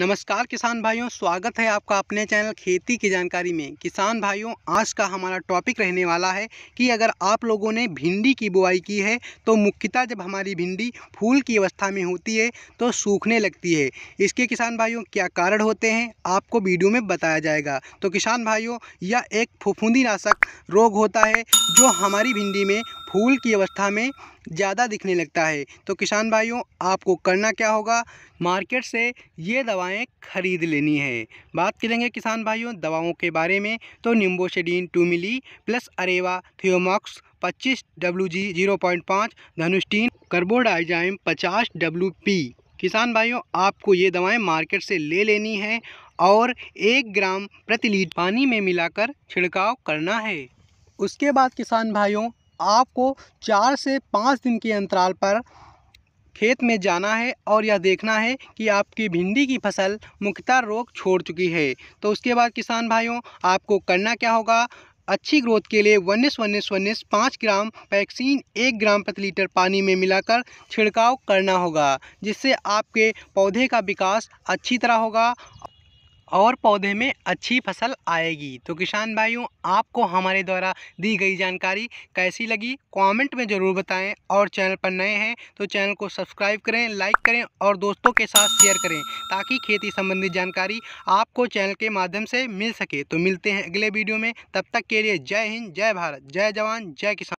नमस्कार किसान भाइयों स्वागत है आपका अपने चैनल खेती की जानकारी में किसान भाइयों आज का हमारा टॉपिक रहने वाला है कि अगर आप लोगों ने भिंडी की बुआई की है तो मुख्यतः जब हमारी भिंडी फूल की अवस्था में होती है तो सूखने लगती है इसके किसान भाइयों क्या कारण होते हैं आपको वीडियो में बताया जाएगा तो किसान भाइयों यह एक फुफूंदी नाशक रोग होता है जो हमारी भिंडी में फूल की अवस्था में ज़्यादा दिखने लगता है तो किसान भाइयों आपको करना क्या होगा मार्केट से ये दवाएं खरीद लेनी है बात करेंगे किसान भाइयों दवाओं के बारे में तो निम्बोशेडीन टू मिली प्लस अरेवा थियोमॉक्स पच्चीस डब्लू जी जीरो पॉइंट पाँच धनुष्टीन कर्बोडाइजाइम पचास डब्लू पी किसान भाइयों आपको ये दवाएं मार्केट से ले लेनी है और एक ग्राम प्रति लीटर पानी में मिलाकर छिड़काव करना है उसके बाद किसान भाइयों आपको चार से पाँच दिन के अंतराल पर खेत में जाना है और यह देखना है कि आपकी भिंडी की फसल मुख्यतः रोग छोड़ चुकी है तो उसके बाद किसान भाइयों आपको करना क्या होगा अच्छी ग्रोथ के लिए वन्यस वन्यस वन्यस पाँच ग्राम पैक्सीन एक ग्राम प्रति लीटर पानी में मिलाकर छिड़काव करना होगा जिससे आपके पौधे का विकास अच्छी तरह होगा और पौधे में अच्छी फसल आएगी तो किसान भाइयों आपको हमारे द्वारा दी गई जानकारी कैसी लगी कमेंट में ज़रूर बताएं और चैनल पर नए हैं तो चैनल को सब्सक्राइब करें लाइक करें और दोस्तों के साथ शेयर करें ताकि खेती संबंधी जानकारी आपको चैनल के माध्यम से मिल सके तो मिलते हैं अगले वीडियो में तब तक के लिए जय हिंद जय भारत जय जवान जय किसान